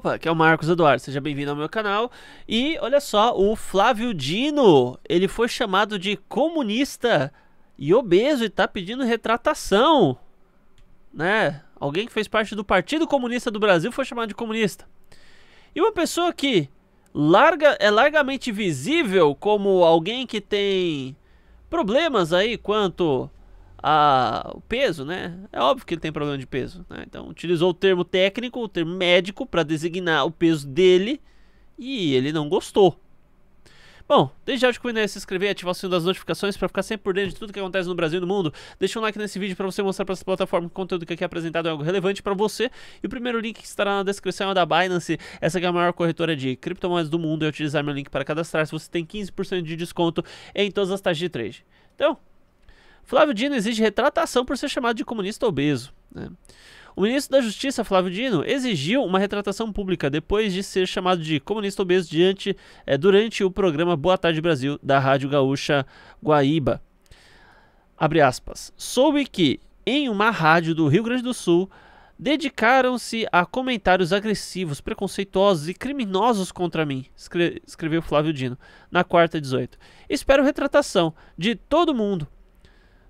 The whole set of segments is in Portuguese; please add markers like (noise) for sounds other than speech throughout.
Opa, que é o Marcos Eduardo, seja bem-vindo ao meu canal. E olha só, o Flávio Dino, ele foi chamado de comunista e obeso e tá pedindo retratação, né? Alguém que fez parte do Partido Comunista do Brasil foi chamado de comunista. E uma pessoa que larga, é largamente visível como alguém que tem problemas aí quanto a, o peso, né? É óbvio que ele tem problema de peso, né? Então utilizou o termo técnico, o termo médico para designar o peso dele e ele não gostou. Bom, desde já te convido a né? se inscrever e ativar o sininho das notificações para ficar sempre por dentro de tudo que acontece no Brasil e no mundo. Deixa um like nesse vídeo para você mostrar para essa plataforma que o conteúdo que aqui é apresentado é algo relevante para você. E o primeiro link que estará na descrição é da Binance, essa que é a maior corretora de criptomoedas do mundo. E utilizar meu link para cadastrar-se, você tem 15% de desconto em todas as taxas de trade. Então, Flávio Dino exige retratação por ser chamado de comunista obeso. Né? O ministro da Justiça, Flávio Dino, exigiu uma retratação pública depois de ser chamado de comunista obeso diante, é, durante o programa Boa Tarde Brasil da Rádio Gaúcha Guaíba. Abre aspas. Soube que, em uma rádio do Rio Grande do Sul, dedicaram-se a comentários agressivos, preconceituosos e criminosos contra mim, escreveu Flávio Dino, na quarta 18. Espero retratação de todo mundo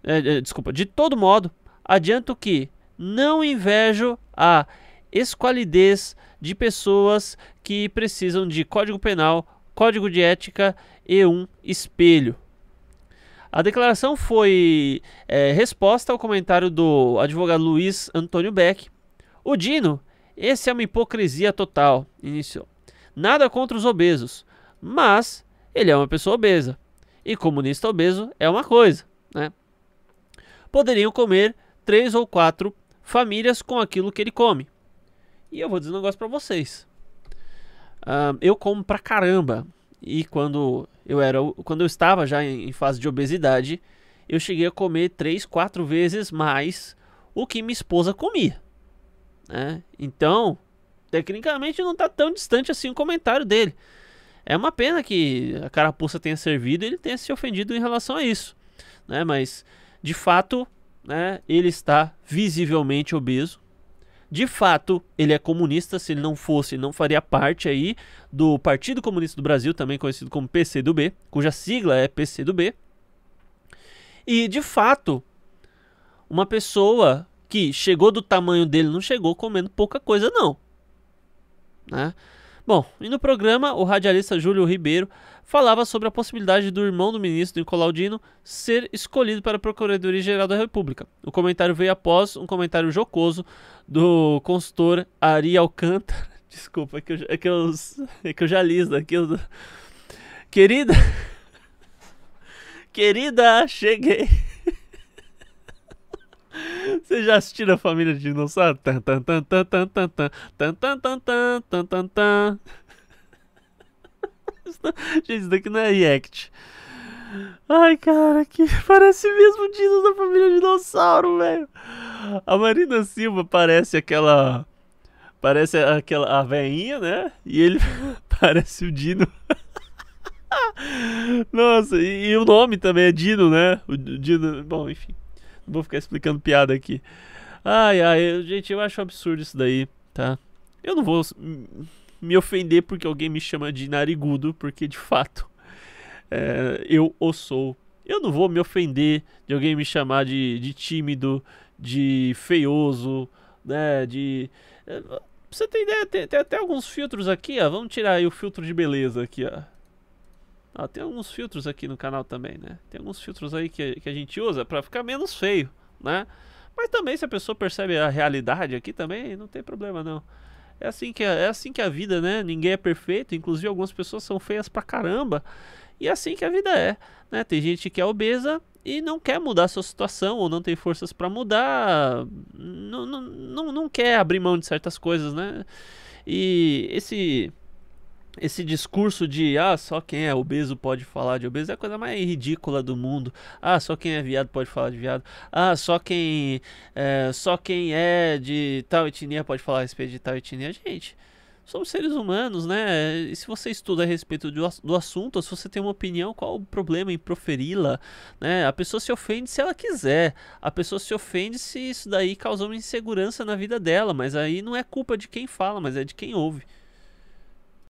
é, é, desculpa, de todo modo, adianto que não invejo a esqualidez de pessoas que precisam de código penal, código de ética e um espelho. A declaração foi é, resposta ao comentário do advogado Luiz Antônio Beck. O Dino, esse é uma hipocrisia total, iniciou. Nada contra os obesos, mas ele é uma pessoa obesa. E comunista obeso é uma coisa, né? poderiam comer três ou quatro famílias com aquilo que ele come. E eu vou dizer um negócio para vocês. Uh, eu como pra caramba. E quando eu era, quando eu estava já em fase de obesidade, eu cheguei a comer três, quatro vezes mais o que minha esposa comia. Né? Então, tecnicamente não está tão distante assim o comentário dele. É uma pena que a carapuça tenha servido e ele tenha se ofendido em relação a isso. Né? Mas de fato, né, ele está visivelmente obeso. De fato, ele é comunista. Se ele não fosse, não faria parte aí do Partido Comunista do Brasil, também conhecido como PCdoB, cuja sigla é PCdoB. E de fato, uma pessoa que chegou do tamanho dele não chegou comendo pouca coisa, não. Né? Bom, e no programa, o radialista Júlio Ribeiro falava sobre a possibilidade do irmão do ministro Nicolaudino ser escolhido para a Procuradoria-Geral da República. O comentário veio após um comentário jocoso do consultor Ari Alcântara. (laughs) Desculpa, é que eu, é que eu, é que eu já li isso daqui. Eu... Querida. (laughs) Querida, cheguei. Você já assistiu a família de dinossauro? Tan tan tan tan tan tan tan tan tan tan tan tan tan. (laughs) Gente, isso daqui não é react. Ai, cara, que (laughs) parece mesmo Dino da família de dinossauro, velho. A Marina Silva parece aquela parece aquela a veinha, né? E ele (laughs) parece o Dino. Nossa, e, e, o nome também é Dino, né? o Dino, bom, enfim vou ficar explicando piada aqui. Ai, ai, gente, eu acho absurdo isso daí, tá? Eu não vou me ofender porque alguém me chama de narigudo, porque de fato é, eu o sou. Eu não vou me ofender de alguém me chamar de, de tímido, de feioso, né? De. Pra é, você ter ideia, tem, tem até alguns filtros aqui, ó. Vamos tirar aí o filtro de beleza aqui, ó. Ó, tem alguns filtros aqui no canal também, né? Tem alguns filtros aí que, que a gente usa para ficar menos feio, né? Mas também se a pessoa percebe a realidade aqui também, não tem problema não. É assim que é, é assim que a vida, né? Ninguém é perfeito, inclusive algumas pessoas são feias pra caramba. E é assim que a vida é, né? Tem gente que é obesa e não quer mudar a sua situação ou não tem forças para mudar, não, não, não, não quer abrir mão de certas coisas, né? E esse esse discurso de ah, só quem é obeso pode falar de obeso é a coisa mais ridícula do mundo. Ah, só quem é viado pode falar de viado. Ah, só quem é, só quem é de tal etnia pode falar a respeito de tal etnia. Gente, somos seres humanos, né? E se você estuda a respeito do, do assunto, se você tem uma opinião, qual o problema em proferi-la? Né? A pessoa se ofende se ela quiser. A pessoa se ofende se isso daí causou uma insegurança na vida dela, mas aí não é culpa de quem fala, mas é de quem ouve.